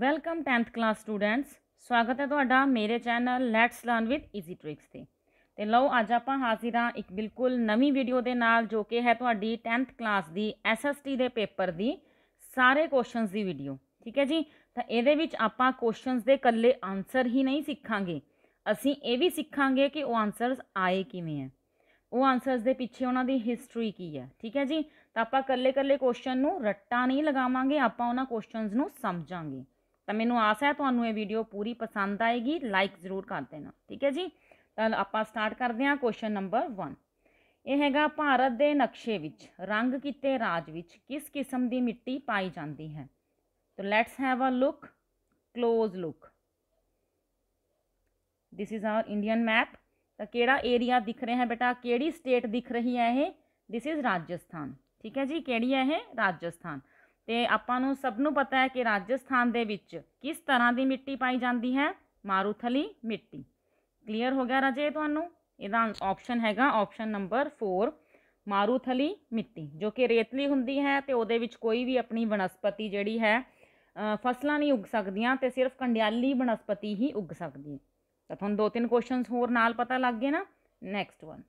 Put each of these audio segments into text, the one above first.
welcome 10th class students ਸਵਾਗਤ ਹੈ ਤੁਹਾਡਾ ਮੇਰੇ channel let's learn with easy tricks ਤੇ ਤੇ ਲਓ ਅੱਜ ਆਪਾਂ ਹਾਜ਼ਰ ਹਾਂ ਇੱਕ ਬਿਲਕੁਲ ਨਵੀਂ ਵੀਡੀਓ ਦੇ ਨਾਲ ਜੋ ਕਿ ਹੈ ਤੁਹਾਡੀ 10th ਕਲਾਸ ਦੀ SST ਦੇ ਪੇਪਰ ਦੀ ਸਾਰੇ ਕੁਐਸਚਨਸ ਦੀ ਵੀਡੀਓ ਠੀਕ ਹੈ ਜੀ ਤਾਂ ਇਹਦੇ ਵਿੱਚ ਆਪਾਂ ਕੁਐਸਚਨਸ ਦੇ ਇਕੱਲੇ ਆਨਸਰ ਹੀ ਨਹੀਂ ਸਿੱਖਾਂਗੇ ਅਸੀਂ ਇਹ ਵੀ ਸਿੱਖਾਂਗੇ ਕਿ ਉਹ ਆਨਸਰਸ ਆਏ ਕਿਵੇਂ ਹੈ ਉਹ ਆਨਸਰਸ ਦੇ ਪਿੱਛੇ ਉਹਨਾਂ ਦੀ ਹਿਸਟਰੀ ਕੀ ਹੈ ਠੀਕ ਹੈ ਜੀ ਤਾਂ ਆਪਾਂ ਇਕੱਲੇ ਇਕੱਲੇ ਕੁਐਸਚਨ ਨੂੰ ਰੱਟਾ ਨਹੀਂ ਲਗਾਵਾਂਗੇ ਆਪਾਂ ਉਹਨਾਂ ਕੁਐਸਚਨਸ ਨੂੰ ਸਮਝਾਂਗੇ ਤਾਂ ਮੈਨੂੰ ਆਸ ਹੈ ਤੁਹਾਨੂੰ ਇਹ ਵੀਡੀਓ ਪੂਰੀ ਪਸੰਦ ਆਏਗੀ ਲਾਈਕ ਜ਼ਰੂਰ ਕਰ ਦੇਣਾ ਠੀਕ ਹੈ ਜੀ ਤਾਂ ਆਪਾਂ ਸਟਾਰਟ ਕਰਦੇ ਹਾਂ ਕੁਐਸਚਨ ਨੰਬਰ 1 ਇਹ ਹੈਗਾ ਭਾਰਤ ਦੇ ਨਕਸ਼ੇ ਵਿੱਚ ਰੰਗ ਕੀਤੇ ਰਾਜ ਵਿੱਚ ਕਿਸ ਕਿਸਮ ਦੀ ਮਿੱਟੀ ਪਾਈ ਜਾਂਦੀ ਹੈ ਤੋ let's have a look close look this is our Indian map ਤਾਂ ਕਿਹੜਾ ਏਰੀਆ ਦਿਖ ਰਿਹਾ ਹੈ ਬੇਟਾ ਕਿਹੜੀ ਸਟੇਟ ਦਿਖ ਰਹੀ ਹੈ ਇਹ ਥਿਸ ਇਜ਼ ਰਾਜਸਥਾਨ ਠੀਕ ਹੈ ਜੀ ਕਿਹੜੀ ਹੈ ਇਹ ਰਾਜਸਥਾਨ ਤੇ ਆਪਾਂ ਨੂੰ ਸਭ ਨੂੰ ਪਤਾ ਹੈ ਕਿ ਰਾਜਸਥਾਨ ਦੇ ਵਿੱਚ ਕਿਸ ਤਰ੍ਹਾਂ ਦੀ ਮਿੱਟੀ ਪਾਈ ਜਾਂਦੀ ਹੈ ਮਾਰੂਥਲੀ ਮਿੱਟੀ ਕਲੀਅਰ ਹੋ ਗਿਆ ਰਾਜੇ ਤੁਹਾਨੂੰ ਇਹਦਾ ਆਪਸ਼ਨ ਹੈਗਾ ਆਪਸ਼ਨ ਨੰਬਰ 4 ਮਾਰੂਥਲੀ ਮਿੱਟੀ ਜੋ ਕਿ ਰੇਤਲੀ ਹੁੰਦੀ ਹੈ ਤੇ ਉਹਦੇ ਵਿੱਚ ਕੋਈ ਵੀ ਆਪਣੀ ਬਨਸਪਤੀ ਜਿਹੜੀ ਹੈ ਫਸਲਾਂ ਨਹੀਂ ਉੱਗ ਸਕਦੀਆਂ ਤੇ ਸਿਰਫ ਕੰਡਿਆਲੀ ਬਨਸਪਤੀ ਹੀ ਉੱਗ ਸਕਦੀ ਹੈ ਤਾਂ ਤੁਹਾਨੂੰ ਦੋ ਤਿੰਨ ਕੁਐਸਚਨਸ ਹੋਰ ਨਾਲ ਪਤਾ ਲੱਗ ਗਏ ਨਾ ਨੈਕਸਟ ਵਨ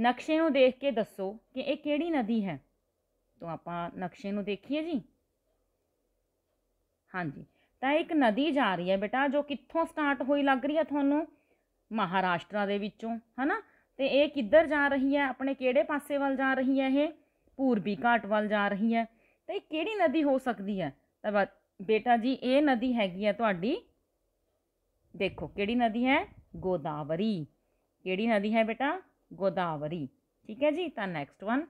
ਨਕਸ਼ੇ ਨੂੰ ਦੇਖ ਕੇ ਦੱਸੋ ਕਿ ਇਹ ਕਿਹੜੀ ਨਦੀ ਹੈ ਤੋਂ ਆਪਾਂ ਨਕਸ਼ੇ ਨੂੰ ਦੇਖੀਏ ਜੀ ਹਾਂਜੀ ਤਾਂ ਇੱਕ ਨਦੀ ਜਾ ਰਹੀ ਹੈ ਬੇਟਾ ਜੋ ਕਿੱਥੋਂ ਸਟਾਰਟ ਹੋਈ ਲੱਗ ਰਹੀ ਹੈ ਤੁਹਾਨੂੰ ਮਹਾਰਾਸ਼ਟਰ ਦੇ ਵਿੱਚੋਂ ਹਨਾ ਤੇ ਇਹ ਕਿੱਧਰ ਜਾ ਰਹੀ ਹੈ ਆਪਣੇ ਕਿਹੜੇ ਪਾਸੇ ਵੱਲ ਜਾ ਰਹੀ ਹੈ ਇਹ ਪੂਰਬੀ ਘਾਟ ਵੱਲ ਜਾ ਰਹੀ ਹੈ ਤਾਂ ਇਹ ਕਿਹੜੀ ਨਦੀ ਹੋ ਸਕਦੀ ਹੈ ਤਾਂ ਬੇਟਾ ਜੀ ਇਹ ਨਦੀ ਹੈਗੀ ਹੈ ਤੁਹਾਡੀ ਦੇਖੋ ਕਿਹੜੀ ਨਦੀ ਹੈ ਗੋਦਾਵਰੀ ਕਿਹੜੀ ਨਦੀ ਹੈ ਬੇਟਾ ਗੋਦਾਵਰੀ ਠੀਕ ਹੈ ਜੀ ਤਾਂ ਨੈਕਸਟ ਵਨ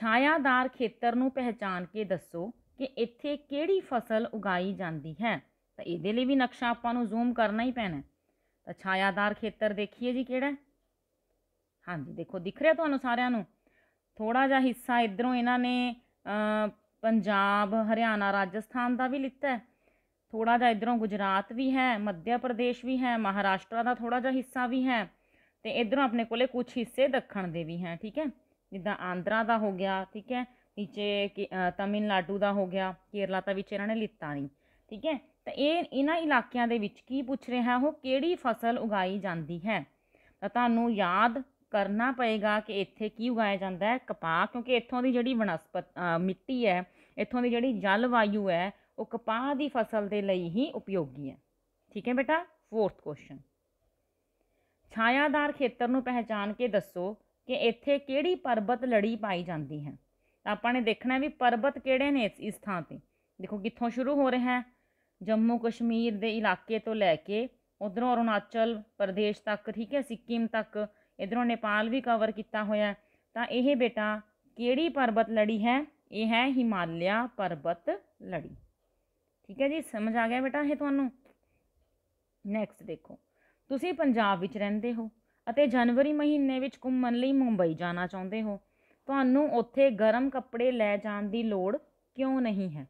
ਛਾਇਆਦਾਰ ਖੇਤਰ ਨੂੰ ਪਹਿਚਾਨ ਕੇ ਦੱਸੋ ਕਿ ਇੱਥੇ ਕਿਹੜੀ ਫਸਲ ਉਗਾਈ ਜਾਂਦੀ ਹੈ ਤਾਂ ਇਹਦੇ ਲਈ ਵੀ ਨਕਸ਼ਾ ਆਪਾਂ ਨੂੰ ਜ਼ੂਮ ਕਰਨਾ ਹੀ ਪੈਣਾ ਤਾਂ ਛਾਇਆਦਾਰ ਖੇਤਰ ਦੇਖੀਏ ਜੀ ਕਿਹੜਾ ਹਾਂਜੀ ਦੇਖੋ ਦਿਖ ਰਿਹਾ ਤੁਹਾਨੂੰ ਸਾਰਿਆਂ ਨੂੰ ਥੋੜਾ ਜਿਹਾ ਹਿੱਸਾ ਇਧਰੋਂ ਇਹਨਾਂ ਨੇ ਪੰਜਾਬ ਹਰਿਆਣਾ ਰਾਜਸਥਾਨ ਦਾ ਵੀ ਲਿੱਤਾ ਹੈ ਥੋੜਾ ਜਿਹਾ ਇਧਰੋਂ ਗੁਜਰਾਤ ਵੀ ਹੈ ਮੱਧ ਪ੍ਰਦੇਸ਼ ਵੀ ਹੈ ਮਹਾਰਾਸ਼ਟਰ ਦਾ ਥੋੜਾ ਜਿਹਾ ਹਿੱਸਾ ਵੀ ਹੈ ਤੇ ਇਧਰੋਂ ਆਪਣੇ ਕੋਲੇ ਕੁਝ ਹਿੱਸੇ ਦੱਖਣ ਦੇ ਵੀ ਹੈ ਠੀਕ ਹੈ ਜਿੱਦਾਂ ਆਂਧਰਾ ਦਾ ਹੋ ਗਿਆ ਠੀਕ ਹੈ ਨੀਚੇ ਤਾਮਿਲਨਾਡੂ ਦਾ ਹੋ ਗਿਆ ਕੇਰਲਾ ਤਾਂ ਵਿੱਚ ਇਹਨਾਂ ਨੇ ਲਿੱਤਾ ਨਹੀਂ ਠੀਕ ਹੈ ਤਾਂ ਇਹ ਇਹਨਾਂ ਇਲਾਕਿਆਂ ਦੇ ਵਿੱਚ ਕੀ ਪੁੱਛ ਰਿਹਾ ਉਹ ਕਿਹੜੀ ਫਸਲ ਉਗਾਈ ਜਾਂਦੀ ਹੈ ਤਾਂ ਤੁਹਾਨੂੰ ਯਾਦ ਕਰਨਾ ਪਏਗਾ ਕਿ ਇੱਥੇ ਕੀ ਉਗਾਇਆ ਜਾਂਦਾ ਹੈ ਕਪਾਹ ਕਿਉਂਕਿ ਇੱਥੋਂ ਦੀ ਜਿਹੜੀ ਵਨਸਪਤ ਮਿੱਟੀ ਹੈ ਇੱਥੋਂ ਦੀ ਜਿਹੜੀ ਜਲਵਾਯੂ ਹੈ ਉਹ ਕਪਾਹ ਦੀ ਫਸਲ ਦੇ ਲਈ ਹੀ ਉਪਯੋਗੀ ਹੈ ਠੀਕ ਹੈ ਬੇਟਾ ਫੋਰਥ ਕੁਐਸਚਨ ਛਾਇਆਦਾਰ ਖੇਤਰ ਨੂੰ ਪਹਿਚਾਨ ਕੇ ਦੱਸੋ ਕਿ ਇੱਥੇ ਕਿਹੜੀ ਪਰਬਤ ਲੜੀ ਪਾਈ ਜਾਂਦੀ ਹੈ ਆਪਾਂ ਨੇ ਦੇਖਣਾ ਵੀ ਪਰਬਤ ਕਿਹੜੇ ਨੇ ਇਸ ਥਾਂ ਤੇ ਦੇਖੋ ਕਿੱਥੋਂ ਸ਼ੁਰੂ ਹੋ ਰਿਹਾ ਹੈ ਜੰਮੂ ਕਸ਼ਮੀਰ ਦੇ ਇਲਾਕੇ ਤੋਂ ਲੈ ਕੇ ਉਧਰੋਂ ਅਰੁਣਾਚਲ ਪ੍ਰਦੇਸ਼ ਤੱਕ ਠੀਕ ਹੈ ਸਿੱਕਮ ਤੱਕ ਇਧਰੋਂ ਨੇਪਾਲ ਵੀ ਕਵਰ ਕੀਤਾ ਹੋਇਆ ਤਾਂ ਇਹ ਬੇਟਾ ਕਿਹੜੀ ਪਰਬਤ ਲੜੀ ਹੈ ਇਹ ਹੈ ਹਿਮਾਲਿਆ ਪਰਬਤ ਲੜੀ ਠੀਕ ਹੈ ਜੀ ਸਮਝ ਆ ਗਿਆ ਬੇਟਾ ਇਹ ਤੁਹਾਨੂੰ ਨੈਕਸਟ ਦੇਖੋ ਤੁਸੀਂ ਪੰਜਾਬ ਵਿੱਚ ਰਹਿੰਦੇ ਹੋ ਅਤੇ ਜਨਵਰੀ ਮਹੀਨੇ ਵਿੱਚ ਘੁੰਮਣ ਲਈ ਮੁੰਬਈ ਜਾਣਾ ਚਾਹੁੰਦੇ ਹੋ ਤੁਹਾਨੂੰ ਉੱਥੇ ਗਰਮ ਕੱਪੜੇ ਲੈ ਜਾਣ ਦੀ ਲੋੜ ਕਿਉਂ ਨਹੀਂ ਹੈ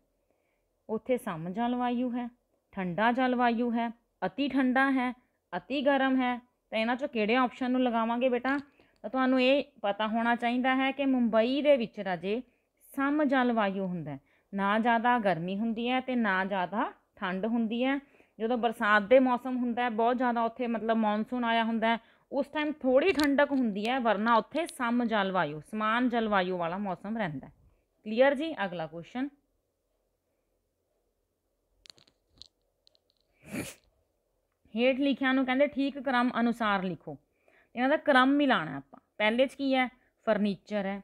ਉੱਥੇ ਸਮ ਜਲਵਾਯੂ ਹੈ ਠੰਡਾ ਜਲਵਾਯੂ ਹੈ অতি ਠੰਡਾ ਹੈ অতি ਗਰਮ ਹੈ ਤਾਂ ਇਹਨਾਂ ਚੋਂ ਕਿਹੜੇ ਆਪਸ਼ਨ ਨੂੰ ਲਗਾਵਾਂਗੇ ਬੇਟਾ ਤਾਂ ਤੁਹਾਨੂੰ ਇਹ ਪਤਾ ਹੋਣਾ ਚਾਹੀਦਾ ਹੈ ਕਿ ਮੁੰਬਈ ਦੇ ਵਿੱਚ ਰਾਜੇ ਸਮ ਜਲਵਾਯੂ ਹੁੰਦਾ ਨਾ ਜ਼ਿਆਦਾ ਗਰਮੀ ਹੁੰਦੀ ਹੈ ਤੇ ਨਾ ਜ਼ਿਆਦਾ ਠੰਡ ਹੁੰਦੀ ਹੈ ਜਦੋਂ ਬਰਸਾਤ ਦੇ ਮੌਸਮ ਹੁੰਦਾ ਹੈ ਬਹੁਤ ਜ਼ਿਆਦਾ ਉੱਥੇ ਮਤਲਬ ਮੌਨਸੂਨ ਆਇਆ ਹੁੰਦਾ ਹੈ ਉਸ ਟਾਈਮ ਥੋੜੀ ਠੰਡਕ ਹੁੰਦੀ ਹੈ ਵਰਨਾ ਉੱਥੇ ਸਮ ਜਲਵਾਯੂ ਸਮਾਨ ਜਲਵਾਯੂ ਵਾਲਾ ਮੌਸਮ ਰਹਿੰਦਾ ਹੈ ਕਲੀਅਰ ਜੀ ਅਗਲਾ ਕੁਐਸਚਨ ਹੇਠ ਲਿਖਿਆ ਨੂੰ ਕਹਿੰਦੇ ਠੀਕ ਕ੍ਰਮ ਅਨੁਸਾਰ ਲਿਖੋ ਇਹਨਾਂ ਦਾ ਕ੍ਰਮ ਮਿਲਾਣਾ ਆਪਾਂ ਪਹਿਲੇ 'ਚ ਕੀ ਹੈ ਫਰਨੀਚਰ ਹੈ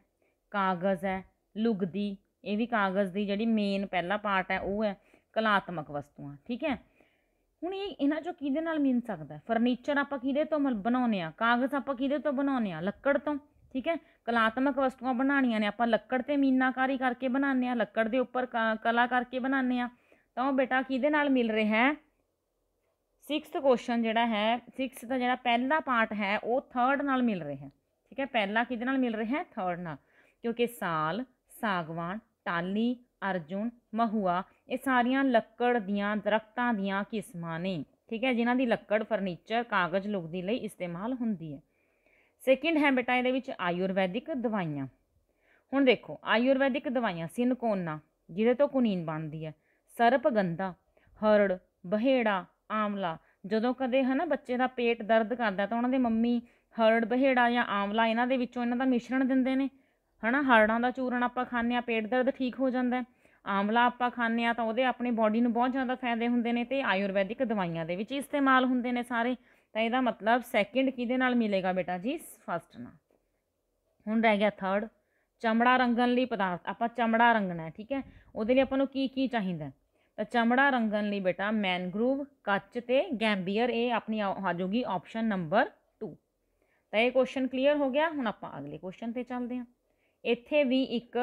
ਕਾਗਜ਼ ਹੈ ਲੁਗਦੀ ਇਹ ਵੀ ਕਾਗਜ਼ ਦੀ ਜਿਹੜੀ ਮੇਨ ਪਹਿਲਾ ਪਾਰਟ ਹੈ ਉਹ ਹੈ ਕਲਾਤਮਕ ਵਸਤੂਆਂ ਠੀਕ ਹੈ ਹੁਣ ਇਹ ਇਹਨਾਂ ਚੋਂ ਕਿਹਦੇ ਨਾਲ ਮਿਲ ਸਕਦਾ ਫਰਨੀਚਰ ਆਪਾਂ ਕਿਹਦੇ ਤੋਂ ਬਣਾਉਨੇ ਆ ਕਾਗਜ਼ ਆਪਾਂ ਕਿਹਦੇ ਤੋਂ ਬਣਾਉਨੇ ਆ ਲੱਕੜ ਤੋਂ ਠੀਕ ਹੈ ਕਲਾਤਮਕ ਵਸਤੂਆਂ ਬਣਾਉਣੀਆਂ ਨੇ ਆਪਾਂ ਲੱਕੜ ਤੇ ਮੀਨਾਕਾਰੀ ਕਰਕੇ ਬਣਾਉਂਦੇ ਆ ਲੱਕੜ ਦੇ ਉੱਪਰ ਕਲਾ ਕਰਕੇ ਬਣਾਉਂਦੇ ਆ ਤਾਂ ਉਹ ਬੇਟਾ ਕਿਹਦੇ ਨਾਲ ਮਿਲ ਰਿਹਾ ਹੈ 6th ਕੁਐਸਚਨ ਜਿਹੜਾ ਹੈ 6th ਦਾ ਜਿਹੜਾ ਪਹਿਲਾ ਪਾਰਟ ਹੈ ਉਹ 3rd ਨਾਲ ਮਿਲ ਰਿਹਾ ਹੈ ਠੀਕ ਹੈ ਪਹਿਲਾ ਕਿਹਦੇ ਨਾਲ ਮਿਲ ਰਿਹਾ ਹੈ 3rd ਨਾਲ ਕਿਉਂਕਿ ਸਾਲ ਸਾਗਵਾਨ ਟਾਲੀ ਅਰਜੁਨ ਮਹੂਆ ਇਹ ਸਾਰੀਆਂ ਲੱਕੜ ਦੀਆਂ ਦਰਖਤਾਂ ਦੀਆਂ ਕਿਸਮਾਂ ਨੇ ਠੀਕ ਹੈ ਜਿਨ੍ਹਾਂ ਦੀ ਲੱਕੜ ਫਰਨੀਚਰ ਕਾਗਜ਼ ਲੁਗਦੀ ਲਈ ਇਸਤੇਮਾਲ ਹੁੰਦੀ ਹੈ ਸੈਕਿੰਡ ਹੈ ਬੇਟਾ ਇਹਦੇ ਵਿੱਚ ਆਯੁਰਵੈਦਿਕ ਦਵਾਈਆਂ ਹੁਣ ਦੇਖੋ ਆਯੁਰਵੈਦਿਕ ਦਵਾਈਆਂ ਸਿਨਕੋਨਾ ਜਿਹਦੇ ਤੋਂ ਕੁਨੀਨ ਬਣਦੀ ਹੈ ਸਰਪਗੰਧਾ ਹਰੜ ਬਹੇੜਾ ਆਮਲਾ ਜਦੋਂ ਕਦੇ ਹਨਾ ਬੱਚੇ ਦਾ ਪੇਟ ਦਰਦ ਕਰਦਾ ਤਾਂ ਉਹਨਾਂ ਦੇ ਮੰਮੀ ਹਰੜ ਬਹੇੜਾ ਜਾਂ ਆਮਲਾ ਇਹਨਾਂ ਦੇ ਵਿੱਚੋਂ ਇਹਨਾਂ ਦਾ ਮਿਸ਼ਰਣ ਦਿੰਦੇ ਨੇ ਹਨਾ ਹਰੜਾਂ ਦਾ ਚੂਰਨ ਆਪਾਂ ਖਾਂਦੇ ਆ ਪੇਟ ਦਰਦ ਠੀਕ ਹੋ ਜਾਂਦਾ ਆਮਲਾ ਆਪਾਂ ਖਾਂਦੇ ਆ ਤਾਂ ਉਹਦੇ ਆਪਣੀ ਬਾਡੀ ਨੂੰ ਬਹੁਤ ਜ਼ਿਆਦਾ ਫਾਇਦੇ ਹੁੰਦੇ ਨੇ ਤੇ ਆਯੁਰਵੈਦਿਕ ਦਵਾਈਆਂ ਦੇ ਵਿੱਚ ਇਸਤੇਮਾਲ ਹੁੰਦੇ ਨੇ ਸਾਰੇ ਤਾਂ ਇਹਦਾ ਮਤਲਬ ਸੈਕਿੰਡ ਕਿਹਦੇ ਨਾਲ ਮਿਲੇਗਾ ਬੇਟਾ ਜੀ ਫਸਟ ਨਾਲ ਹੁਣ ਰਹਿ ਗਿਆ ਥਰਡ ਚਮੜਾ ਰੰਗਣ ਲਈ ਪਦਾਰਥ ਆਪਾਂ ਚਮੜਾ ਰੰਗਣਾ ਠੀਕ ਹੈ ਉਹਦੇ ਲਈ ਆਪਾਂ ਨੂੰ ਕੀ ਕੀ ਚਾਹੀਦਾ ਤਾਂ ਚਮੜਾ ਰੰਗਣ ਲਈ ਬੇਟਾ ਮੈਨਗਰੂਵ ਕੱਚ ਤੇ ਗੈਂਬੀਅਰ ਇਹ ਆਪਣੀ ਆ ਜਾਊਗੀ ਆਪਸ਼ਨ ਨੰਬਰ 2 ਤਾਂ ਇਹ ਕੁਐਸਚਨ ਕਲੀਅਰ ਹੋ ਗਿਆ ਹੁਣ ਆਪਾਂ ਅਗਲੇ ਕੁਐਸਚਨ ਤੇ ਚੱਲਦੇ ਹਾਂ ਇੱਥੇ ਵੀ ਇੱਕ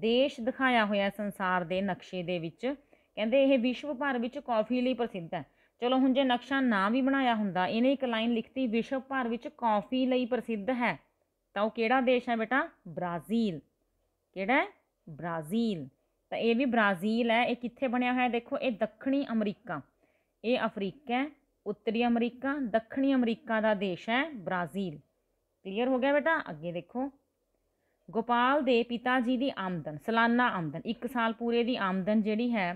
ਦੇਸ਼ ਦਿਖਾਇਆ ਹੋਇਆ ਸੰਸਾਰ ਦੇ ਨਕਸ਼ੇ ਦੇ ਵਿੱਚ ਕਹਿੰਦੇ ਇਹ ਵਿਸ਼ਵ ਭਰ ਵਿੱਚ ਕਾਫੀ ਲਈ ਪ੍ਰਸਿੱਧ ਹੈ ਚਲੋ ਹੁਣ ਜੇ ਨਕਸ਼ਾ ਨਾ ਵੀ ਬਣਾਇਆ ਹੁੰਦਾ ਇਹਨੇ ਇੱਕ ਲਾਈਨ ਲਿਖਤੀ ਵਿਸ਼ਵ ਭਰ ਵਿੱਚ ਕਾਫੀ ਲਈ ਪ੍ਰਸਿੱਧ ਹੈ ਤਾਂ ਉਹ ਕਿਹੜਾ ਦੇਸ਼ ਹੈ ਬੇਟਾ ਬ੍ਰਾਜ਼ੀਲ ਕਿਹੜਾ ਹੈ ਬ੍ਰਾਜ਼ੀਲ ਤਾਂ ਇਹ ਵੀ ਬ੍ਰਾਜ਼ੀਲ ਹੈ ਇਹ ਕਿੱਥੇ ਬਣਿਆ ਹੋਇਆ ਦੇਖੋ ਇਹ ਦੱਖਣੀ ਅਮਰੀਕਾ ਇਹ ਅਫਰੀਕਾ ਉੱਤਰੀ ਅਮਰੀਕਾ ਦੱਖਣੀ ਅਮਰੀਕਾ ਦਾ ਦੇਸ਼ ਹੈ ਬ੍ਰਾਜ਼ੀਲ ਕਲੀਅਰ ਹੋ ਗਿਆ ਬੇਟਾ ਅੱਗੇ ਦੇਖੋ ਗੋਪਾਲ ਦੇ ਪਿਤਾ ਜੀ ਦੀ ਆਮਦਨ ਸਾਲਾਨਾ ਆਮਦਨ 1 ਸਾਲ ਪੂਰੇ ਦੀ ਆਮਦਨ ਜਿਹੜੀ ਹੈ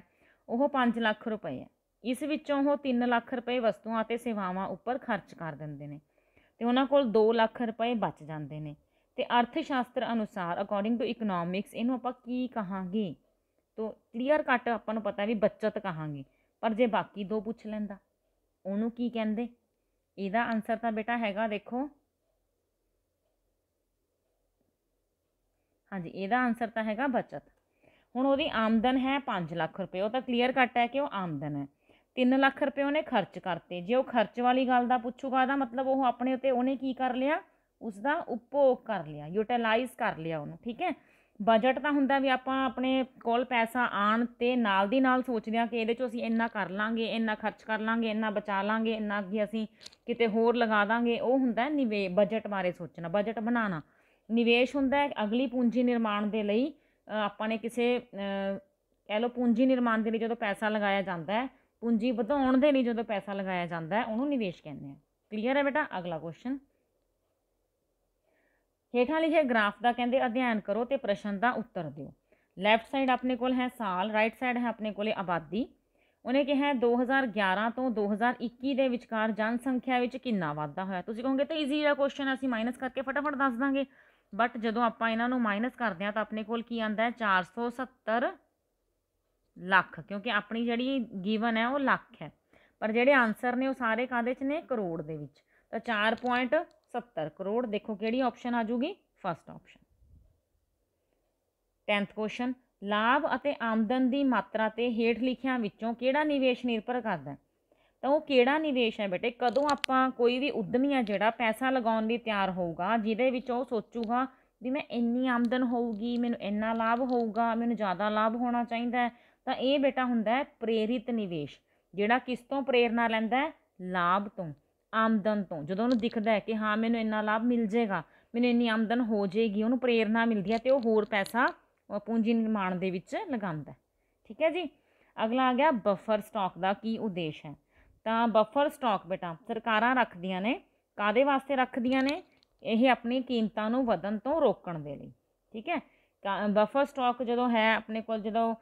ਉਹ 5 ਲੱਖ ਰੁਪਏ ਹੈ ਇਸ ਵਿੱਚੋਂ ਉਹ 3 ਲੱਖ ਰੁਪਏ ਵਸਤੂਆਂ ਅਤੇ ਸੇਵਾਵਾਂ ਉੱਪਰ ਖਰਚ ਕਰ ਦਿੰਦੇ ਨੇ ਤੇ ਉਹਨਾਂ ਕੋਲ 2 ਲੱਖ ਰੁਪਏ ਬਚ ਜਾਂਦੇ ਨੇ ਤੇ ਅਰਥ ਸ਼ਾਸਤਰ ਅਨੁਸਾਰ ਅਕੋਰਡਿੰਗ ਟੂ ਇਕਨੋਮਿਕਸ ਇਹਨੂੰ ਆਪਾਂ ਕੀ ਕਹਾਂਗੇ ਤੋਂ ਕਲੀਅਰ ਕੱਟ ਆਪਾਂ ਨੂੰ ਪਤਾ ਵੀ ਬਚਤ ਕਹਾਂਗੇ ਪਰ ਜੇ ਬਾਕੀ ਦੋ ਪੁੱਛ ਲੈਂਦਾ ਉਹਨੂੰ ਕੀ ਕਹਿੰਦੇ ਇਹਦਾ ਆਨਸਰ ਤਾਂ ਬੇਟਾ ਹੈਗਾ ਦੇਖੋ ਹਾਂਜੀ ਇਹਦਾ ਆਨਸਰ ਤਾਂ ਹੈਗਾ ਬਚਤ ਹੁਣ ਉਹਦੀ ਆਮਦਨ ਹੈ 5 ਲੱਖ ਰੁਪਏ ਉਹ ਤਾਂ ਕਲੀਅਰ ਕੱਟ ਹੈ ਕਿ ਉਹ ਆਮਦਨ ਹੈ 3 ਲੱਖ ਰੁਪਏ ਉਹਨੇ ਖਰਚ ਕਰਤੇ ਜੇ ਉਹ ਖਰਚ ਵਾਲੀ ਗੱਲ ਦਾ ਪੁੱਛੂਗਾ ਦਾ ਮਤਲਬ ਉਹ ਆਪਣੇ ਉਤੇ ਉਹਨੇ ਕੀ ਕਰ ਲਿਆ ਉਸ ਦਾ ਉਪਭੋਗ ਕਰ ਲਿਆ ਯੂਟਿਲਾਈਜ਼ ਕਰ ਲਿਆ ਉਹਨੂੰ ਠੀਕ ਹੈ ਬਜਟ ਤਾਂ ਹੁੰਦਾ ਵੀ ਆਪਾਂ ਆਪਣੇ ਕੋਲ ਪੈਸਾ ਆਣ ਤੇ ਨਾਲ ਦੀ ਨਾਲ ਸੋਚਦੇ ਆ ਕਿ ਇਹਦੇ ਚੋਂ ਅਸੀਂ ਇੰਨਾ ਕਰ ਲਾਂਗੇ ਇੰਨਾ ਖਰਚ ਕਰ ਲਾਂਗੇ ਇੰਨਾ ਬਚਾ ਲਾਂਗੇ ਇੰਨਾ ਕਿ ਅਸੀਂ ਕਿਤੇ ਹੋਰ ਲਗਾ ਦਾਂਗੇ ਉਹ ਹੁੰਦਾ ਨਿਵੇ ਬਜਟ ਬਾਰੇ ਸੋਚਣਾ ਬਜਟ ਬਣਾਉਣਾ ਨਿਵੇਸ਼ ਹੁੰਦਾ ਹੈ ਅਗਲੀ ਪੂੰਜੀ ਨਿਰਮਾਣ ਦੇ ਲਈ ਆਪਾਂ ਨੇ ਕਿਸੇ ਕਹਿ ਲਓ ਪੂੰਜੀ ਨਿਰਮਾਣ ਦੇ ਲਈ ਜਦੋਂ ਪੈਸਾ ਲਗਾਇਆ ਜਾਂਦਾ ਹੈ ਪੂੰਜੀ ਵਧਾਉਣ ਦੇ ਲਈ ਜਦੋਂ ਪੈਸਾ ਲਗਾਇਆ ਜਾਂਦਾ ਹੈ ਉਹਨੂੰ ਨਿਵੇਸ਼ ਕਹਿੰਦੇ ਆ ਕਲੀਅਰ ਹੈ ਬੇਟਾ ਅਗਲਾ ਕੁਐਸਚਨ ਹੇਠਾਂ ਲਿਖੇ ਗ੍ਰਾਫ ਦਾ ਕਹਿੰਦੇ ਅਧਿਐਨ ਕਰੋ ਤੇ ਪ੍ਰਸ਼ਨ ਦਾ ਉੱਤਰ ਦਿਓ ਲੈਫਟ ਸਾਈਡ ਆਪਣੇ ਕੋਲ ਹੈ ਸਾਲ ਰਾਈਟ ਸਾਈਡ ਹੈ ਆਪਣੇ ਕੋਲੇ ਆਬਾਦੀ ਉਹਨੇ ਕਿਹਾ 2011 ਤੋਂ 2021 ਦੇ ਵਿਚਕਾਰ ਜਨਸੰਖਿਆ ਵਿੱਚ ਕਿੰਨਾ ਵਾਧਾ ਹੋਇਆ ਤੁਸੀਂ ਕਹੋਗੇ ਤਾਂ ਈਜ਼ੀ ਜਿਹਾ ਕੁਐਸਚਨ ਅਸੀਂ ਮਾਈਨਸ ਕਰਕੇ ਫਟਾਫਟ ਦੱਸ ਦਾਂਗੇ ਬਟ ਜਦੋਂ ਆਪਾਂ ਇਹਨਾਂ ਨੂੰ ਮਾਈਨਸ ਕਰਦੇ ਆ ਤਾਂ ਆਪਣੇ ਕੋਲ ਕੀ ਆਂਦਾ ਹੈ 470 ਲੱਖ ਕਿਉਂਕਿ ਆਪਣੀ ਜਿਹੜੀ ਗਿਵਨ ਹੈ ਉਹ ਲੱਖ ਹੈ ਪਰ ਜਿਹੜੇ ਆਨਸਰ ਨੇ ਉਹ ਸਾਰੇ ਕਾਦੇ ਚ ਨੇ ਕਰੋੜ ਦੇ ਵਿੱਚ ਤਾਂ 4.70 ਕਰੋੜ ਦੇਖੋ ਕਿਹੜੀ ਆਪਸ਼ਨ ਆ ਜੂਗੀ ਫਸਟ ਆਪਸ਼ਨ 10th ਕੁਐਸਚਨ ਲਾਭ ਅਤੇ ਆਮਦਨ ਦੀ ਮਾਤਰਾ ਤੇ ਹੇਠ ਲਿਖਿਆਂ ਵਿੱਚੋਂ ਕਿਹੜਾ ਨਿਵੇਸ਼ ਨਿਰਭਰ ਕਰਦਾ ਹੈ ਤਾਂ ਉਹ ਕਿਹੜਾ ਨਿਵੇਸ਼ ਹੈ ਬੇਟੇ ਕਦੋਂ ਆਪਾਂ ਕੋਈ ਵੀ ਉਦਮੀ ਆ ਜਿਹੜਾ ਪੈਸਾ ਲਗਾਉਣ ਲਈ ਤਿਆਰ ਹੋਊਗਾ ਜਿਹਦੇ ਵਿੱਚ ਉਹ ਸੋਚੂਗਾ ਵੀ ਮੈਂ ਇੰਨੀ ਆਮਦਨ ਹੋਊਗੀ ਮੈਨੂੰ ਇੰਨਾ ਲਾਭ ਹੋਊਗਾ ਮੈਨੂੰ ਜ਼ਿਆਦਾ ਲਾਭ ਹੋਣਾ ਚਾਹੀਦਾ ਤਾਂ ਇਹ ਬੇਟਾ ਹੁੰਦਾ ਹੈ ਪ੍ਰੇਰਿਤ ਨਿਵੇਸ਼ ਜਿਹੜਾ ਕਿਸ ਤੋਂ ਪ੍ਰੇਰਣਾ ਲੈਂਦਾ ਹੈ ਲਾਭ ਤੋਂ ਆਮਦਨ ਤੋਂ ਜਦੋਂ ਉਹਨੂੰ ਦਿਖਦਾ ਹੈ ਕਿ ਹਾਂ ਮੈਨੂੰ ਇੰਨਾ ਲਾਭ ਮਿਲ ਜਾਏਗਾ ਮੈਨੂੰ ਇੰਨੀ ਆਮਦਨ ਹੋ ਜਾਏਗੀ ਉਹਨੂੰ ਪ੍ਰੇਰਣਾ ਮਿਲਦੀ ਹੈ ਤੇ ਉਹ ਹੋਰ ਪੈਸਾ ਪੂੰਜੀ ਨਿਰਮਾਣ ਦੇ ਵਿੱਚ ਲਗਾਉਂਦਾ ਠੀਕ ਹੈ ਜੀ ਅਗਲਾ ਆ ਗਿਆ ਬਫਰ ਸਟਾਕ ਦਾ ਕੀ ਉਦੇਸ਼ ਹੈ ਤਾਂ ਬਫਰ ਸਟਾਕ ਬੇਟਾ ਸਰਕਾਰਾਂ ਰੱਖਦੀਆਂ ਨੇ ਕਾਦੇ ਵਾਸਤੇ ਰੱਖਦੀਆਂ ਨੇ ਇਹ ਆਪਣੀ ਕੀਮਤਾਂ ਨੂੰ ਵਧਣ ਤੋਂ ਰੋਕਣ ਦੇ ਲਈ ਠੀਕ ਹੈ ਬਫਰ ਸਟਾਕ ਜਦੋਂ ਹੈ ਆਪਣੇ ਕੋਲ ਜਦੋਂ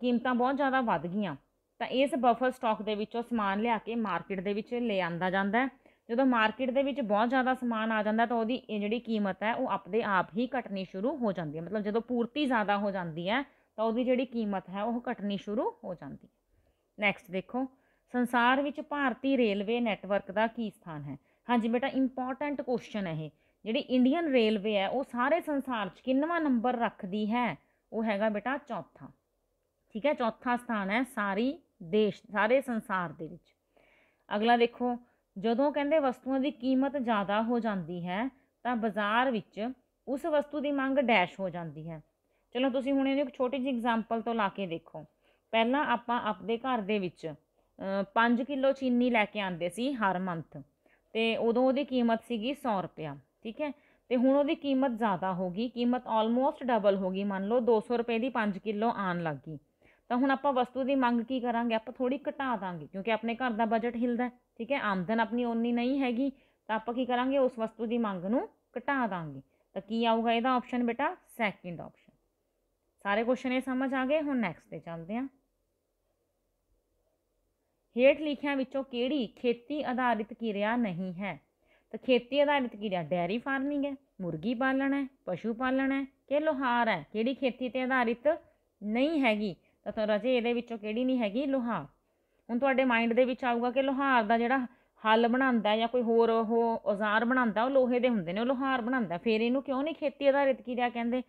ਕੀਮਤਾਂ ਬਹੁਤ ਜ਼ਿਆਦਾ ਵੱਧ ਗਈਆਂ ਤਾਂ ਇਸ ਬਫਰ ਸਟਾਕ ਦੇ ਵਿੱਚੋਂ ਸਮਾਨ ਲਿਆ ਕੇ ਮਾਰਕੀਟ ਦੇ ਵਿੱਚ ਲੈ ਆਂਦਾ ਜਾਂਦਾ ਜਦੋਂ ਮਾਰਕੀਟ ਦੇ ਵਿੱਚ ਬਹੁਤ ਜ਼ਿਆਦਾ ਸਮਾਨ ਆ ਜਾਂਦਾ ਤਾਂ ਉਹਦੀ ਜਿਹੜੀ ਕੀਮਤ ਹੈ ਉਹ ਆਪਦੇ ਆਪ ਹੀ ਘਟਣੀ ਸ਼ੁਰੂ ਹੋ ਜਾਂਦੀ ਹੈ ਮਤਲਬ ਜਦੋਂ ਪੂਰਤੀ ਜ਼ਿਆਦਾ ਹੋ ਜਾਂਦੀ ਹੈ ਤਾਂ ਉਹਦੀ ਜਿਹੜੀ ਕੀਮਤ ਹੈ ਉਹ ਘਟਣੀ ਸ਼ੁਰੂ ਹੋ ਜਾਂਦੀ ਹੈ ਨੈਕਸਟ ਦੇਖੋ ਸੰਸਾਰ ਵਿੱਚ ਭਾਰਤੀ ਰੇਲਵੇ ਨੈਟਵਰਕ ਦਾ ਕੀ ਸਥਾਨ ਹੈ ਹਾਂਜੀ ਬੇਟਾ ਇੰਪੋਰਟੈਂਟ ਕੁਐਸਚਨ ਹੈ ਇਹ ਜਿਹੜੀ ਇੰਡੀਅਨ ਰੇਲਵੇ ਹੈ ਉਹ ਸਾਰੇ ਸੰਸਾਰ 'ਚ ਕਿੰਨਵਾਂ ਨੰਬਰ ਰੱਖਦੀ ਹੈ ਉਹ ਹੈਗਾ ਬੇਟਾ ਚੌਥਾ ਠੀਕ ਹੈ ਚੌਥਾ ਸਥਾਨ ਹੈ ਸਾਰੀ ਦੇਸ਼ ਸਾਰੇ ਸੰਸਾਰ ਦੇ ਵਿੱਚ ਅਗਲਾ ਦੇਖੋ ਜਦੋਂ ਕਹਿੰਦੇ ਵਸਤੂਆਂ ਦੀ ਕੀਮਤ ਜ਼ਿਆਦਾ ਹੋ ਜਾਂਦੀ ਹੈ ਤਾਂ ਬਾਜ਼ਾਰ ਵਿੱਚ ਉਸ ਵਸਤੂ ਦੀ ਮੰਗ ਡੈਸ਼ ਹੋ ਜਾਂਦੀ ਹੈ ਚਲੋ ਤੁਸੀਂ ਹੁਣ ਇਹਨੂੰ ਇੱਕ ਛੋਟੀ ਜਿਹੀ ਐਗਜ਼ਾਮਪਲ ਤੋਂ ਲਾ ਕੇ ਦੇਖੋ ਪਹਿਲਾਂ ਆਪਾਂ ਆਪਣੇ ਘਰ ਦੇ ਵਿੱਚ 5 ਕਿਲੋ ਚੀਨੀ ਲੈ ਕੇ ਆਂਦੇ ਸੀ ਹਰ ਮੰਥ ਤੇ ਉਦੋਂ ਉਹਦੀ ਕੀਮਤ ਸੀਗੀ 100 ਰੁਪਿਆ ਠੀਕ ਹੈ ਤੇ ਹੁਣ ਉਹਦੀ ਕੀਮਤ ਜ਼ਿਆਦਾ ਹੋ ਗਈ ਕੀਮਤ ਆਲਮੋਸਟ ਡਬਲ ਹੋ ਗਈ ਮੰਨ ਲਓ 200 ਰੁਪਏ ਦੀ 5 ਕਿਲੋ ਆਣ ਲੱਗ ਗਈ ਤਾਂ ਹੁਣ ਆਪਾਂ ਵਸਤੂ ਦੀ ਮੰਗ ਕੀ ਕਰਾਂਗੇ ਆਪਾਂ ਥੋੜੀ ਘਟਾ ਦਾਂਗੇ ਕਿਉਂਕਿ ਆਪਣੇ ਘਰ ਦਾ ਬਜਟ ਹਿਲਦਾ ਠੀਕ ਹੈ ਆਮਦਨ ਆਪਣੀ ਓਨੀ ਨਹੀਂ ਹੈਗੀ ਤਾਂ ਆਪਾਂ ਕੀ ਕਰਾਂਗੇ ਉਸ ਵਸਤੂ ਦੀ ਮੰਗ ਨੂੰ ਘਟਾ ਦਾਂਗੇ ਤਾਂ ਕੀ ਆਊਗਾ ਇਹਦਾ ਆਪਸ਼ਨ ਬੇਟਾ ਸੈਕਿੰਡ ਆਪਸ਼ਨ ਸਾਰੇ ਕੁਐਸਚਨ ਇਹ ਸਮਝ ਆ ਗਏ ਹੁਣ ਨੈਕਸਟ ਤੇ ਚੱਲਦੇ ਹਾਂ ਹੇਠ ਲਿਖਿਆਂ ਵਿੱਚੋਂ ਕਿਹੜੀ ਖੇਤੀ ਆਧਾਰਿਤ ਕਿਰਿਆ ਨਹੀਂ ਹੈ ਤਾਂ ਖੇਤੀ ਆਧਾਰਿਤ ਕਿਰਿਆ ਡੈਰੀ ਫਾਰਮਿੰਗ ਹੈ ਮੁਰਗੀ ਪਾਲਣਾ ਹੈ ਪਸ਼ੂ ਪਾਲਣਾ ਹੈ ਕਿ ਲੋਹਾਰ ਹੈ ਕਿਹੜੀ ਖੇਤੀ ਤੇ ਆਧਾਰਿਤ ਨਹੀਂ ਹੈਗੀ ਤਾਂ ਰਜੇ ਇਹਦੇ ਵਿੱਚੋਂ ਕਿਹੜੀ ਨਹੀਂ ਹੈਗੀ ਲੋਹਾਰ ਹੁਣ ਤੁਹਾਡੇ ਮਾਈਂਡ ਦੇ ਵਿੱਚ ਆਊਗਾ ਕਿ ਲੋਹਾਰ ਦਾ ਜਿਹੜਾ ਹੱਲ ਬਣਾਉਂਦਾ ਜਾਂ ਕੋਈ ਹੋਰ ਉਹ ਔਜ਼ਾਰ ਬਣਾਉਂਦਾ ਉਹ ਲੋਹੇ ਦੇ ਹੁੰਦੇ ਨੇ ਉਹ ਲੋਹਾਰ ਬਣਾਉਂਦਾ ਫਿਰ ਇਹਨੂੰ ਕਿਉਂ ਨਹੀਂ ਖੇਤੀ ਆਧਾਰਿਤ ਕਿਰਿਆ ਕਹਿੰਦੇ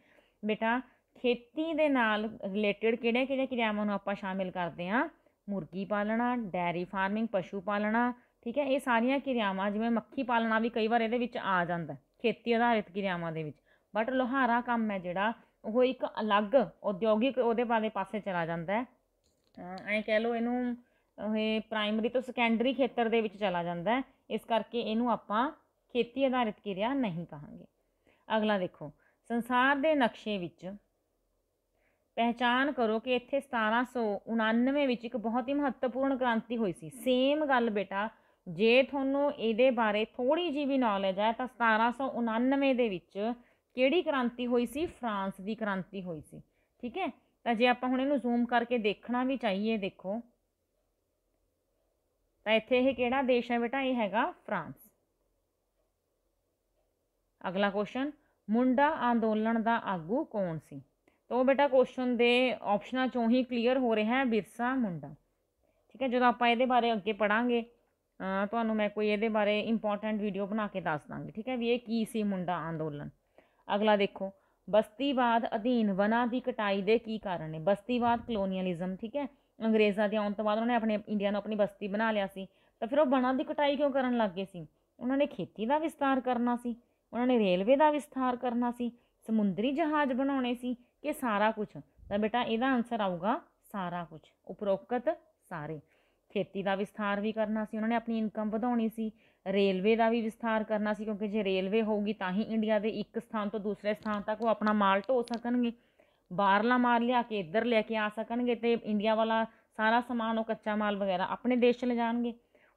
ਬੇਟਾ ਖੇਤੀ ਦੇ ਨਾਲ ਰਿਲੇਟਡ ਕਿਹੜੇ ਕਿਹੜੇ ਕਿਰਿਆਵਾਂ ਨੂੰ ਆਪਾਂ ਸ਼ਾਮਿਲ ਕਰਦੇ ਹਾਂ ਮੁਰਗੀ ਪਾਲਣਾ ਡੈਰੀ ਫਾਰਮਿੰਗ ਪਸ਼ੂ ਪਾਲਣਾ ਠੀਕ ਹੈ ਇਹ ਸਾਰੀਆਂ ਕਿਰਿਆਵਾਂ ਜਿਵੇਂ ਮੱਖੀ ਪਾਲਣਾ ਵੀ ਕਈ ਵਾਰ ਇਹਦੇ ਵਿੱਚ ਆ ਜਾਂਦਾ ਖੇਤੀ ਆਧਾਰਿਤ ਕਿਰਿਆਵਾਂ ਦੇ ਵਿੱਚ ਬਟ ਲੋਹਾਰਾ ਕੰਮ ਹੈ ਜਿਹੜਾ ਉਹ ਇੱਕ ਅਲੱਗ ਉਦਯੋਗਿਕ ਉਹਦੇ ਵਾਲੇ ਪਾਸੇ ਚਲਾ ਜਾਂਦਾ ਹੈ ਐਂ ਕਹਿ ਲਓ ਇਹਨੂੰ ਇਹ ਪ੍ਰਾਇਮਰੀ ਤੋਂ ਸੈਕੰਡਰੀ ਖੇਤਰ ਦੇ ਵਿੱਚ ਚਲਾ ਜਾਂਦਾ ਹੈ ਇਸ ਕਰਕੇ ਇਹਨੂੰ ਆਪਾਂ ਖੇਤੀ ਆਧਾਰਿਤ ਕਿਰਿਆ ਨਹੀਂ ਕਹਾਂਗੇ ਅਗਲਾ ਦੇਖੋ ਸੰਸਾਰ ਦੇ ਨਕਸ਼ੇ ਵਿੱਚ ਪਹਿਚਾਨ ਕਰੋ ਕਿ ਇੱਥੇ 1789 ਵਿੱਚ ਇੱਕ ਬਹੁਤ ਹੀ ਮਹੱਤਵਪੂਰਨ ਕ੍ਰਾਂਤੀ ਹੋਈ ਸੀ ਸੇਮ ਗੱਲ ਬੇਟਾ ਜੇ ਤੁਹਾਨੂੰ ਇਹਦੇ ਬਾਰੇ ਥੋੜੀ ਜੀ ਵੀ ਨੌਲੇਜ ਹੈ ਤਾਂ 1789 ਦੇ ਵਿੱਚ ਕਿਹੜੀ ਕ੍ਰਾਂਤੀ ਹੋਈ ਸੀ ਫਰਾਂਸ ਦੀ ਕ੍ਰਾਂਤੀ ਹੋਈ ਸੀ ਠੀਕ ਹੈ ਤਾਂ ਜੇ ਆਪਾਂ ਹੁਣ ਇਹਨੂੰ ਜ਼ੂਮ ਕਰਕੇ ਦੇਖਣਾ ਵੀ ਚਾਹੀਏ ਦੇਖੋ ਤਾਂ ਇੱਥੇ ਇਹ ਕਿਹੜਾ ਦੇਸ਼ ਹੈ ਬੇਟਾ ਇਹ ਹੈਗਾ ਫਰਾਂਸ ਅਗਲਾ ਕੁਐਸਚਨ ਮੁੰਡਾ ਅੰਦੋਲਨ ਦਾ ਆਗੂ ਕੌਣ ਸੀ ਉਹ ਬੇਟਾ ਕੁਐਸਚਨ ਦੇ ਆਪਸ਼ਨਾਂ ਚੋਂ ਹੀ ਕਲੀਅਰ ਹੋ ਰਿਹਾ ਹੈ ਬਿਰਸਾ ਮੁੰਡਾ ਠੀਕ ਹੈ ਜਦੋਂ ਆਪਾਂ ਇਹਦੇ ਬਾਰੇ ਅੱਗੇ ਪੜਾਂਗੇ ਤੁਹਾਨੂੰ ਮੈਂ ਕੋਈ ਇਹਦੇ ਬਾਰੇ ਇੰਪੋਰਟੈਂਟ ਵੀਡੀਓ ਬਣਾ ਕੇ ਦੱਸ ਦਾਂਗੀ ਠੀਕ ਹੈ ਵੀ ਇਹ ਕੀ ਸੀ ਮੁੰਡਾ ਅੰਦੋਲਨ ਅਗਲਾ ਦੇਖੋ ਬਸਤੀਵਾਦ ਅਧੀਨ ਵਨਾਂ ਦੀ ਕਟਾਈ ਦੇ ਕੀ ਕਾਰਨ ਨੇ ਬਸਤੀਵਾਦ ਕਲੋਨੀਅਲਿਜ਼ਮ ਠੀਕ ਹੈ ਅੰਗਰੇਜ਼ਾਂ ਦੇ ਆਉਣ ਤੋਂ ਬਾਅਦ ਉਹਨਾਂ ਨੇ ਆਪਣੇ ਇੰਡੀਆ ਨੂੰ ਆਪਣੀ ਬਸਤੀ ਬਣਾ ਲਿਆ ਸੀ ਤਾਂ ਫਿਰ ਉਹ ਬਣਾ ਦੀ ਕਟਾਈ ਕਿਉਂ ਕਰਨ ਲੱਗ ਗਏ ਸੀ ਉਹਨਾਂ ਨੇ ਖੇਤੀ ਦਾ ਵਿਸਤਾਰ ਕਰਨਾ ਸੀ ਉਹਨਾਂ ਨੇ ਰੇਲਵੇ ਦਾ ਵਿਸਤਾਰ ਕਰਨਾ ਸੀ ਸਮੁੰਦਰੀ ਜਹਾਜ਼ ਬਣਾਉਣੇ ਸੀ ਕਿ ਸਾਰਾ ਕੁਝ ਤਾਂ ਬੇਟਾ ਇਹਦਾ ਆਨਸਰ ਆਊਗਾ ਸਾਰਾ ਕੁਝ ਉਪਰੋਕਤ ਸਾਰੇ ਖੇਤੀ ਦਾ ਵਿਸਥਾਰ ਵੀ ਕਰਨਾ ਸੀ ਉਹਨਾਂ ਨੇ ਆਪਣੀ ਇਨਕਮ ਵਧਾਉਣੀ ਸੀ ਰੇਲਵੇ ਦਾ ਵੀ ਵਿਸਥਾਰ ਕਰਨਾ ਸੀ ਕਿਉਂਕਿ ਜੇ ਰੇਲਵੇ ਹੋਊਗੀ ਤਾਂ ਹੀ ਇੰਡੀਆ ਦੇ ਇੱਕ ਸਥਾਨ ਤੋਂ ਦੂਸਰੇ ਸਥਾਨ ਤੱਕ ਉਹ ਆਪਣਾ ਮਾਲ ਢੋ ਸਕਣਗੇ ਬਾਹਰਲਾ ਮਾਲ ਲਿਆ ਕੇ ਇੱਧਰ ਲੈ ਕੇ ਆ ਸਕਣਗੇ ਤੇ ਇੰਡੀਆ ਵਾਲਾ ਸਾਰਾ ਸਮਾਨ ਉਹ ਕੱਚਾ ਮਾਲ ਵਗੈਰਾ ਆਪਣੇ ਦੇਸ਼ 'ਚ ਲੈ ਜਾਣਗੇ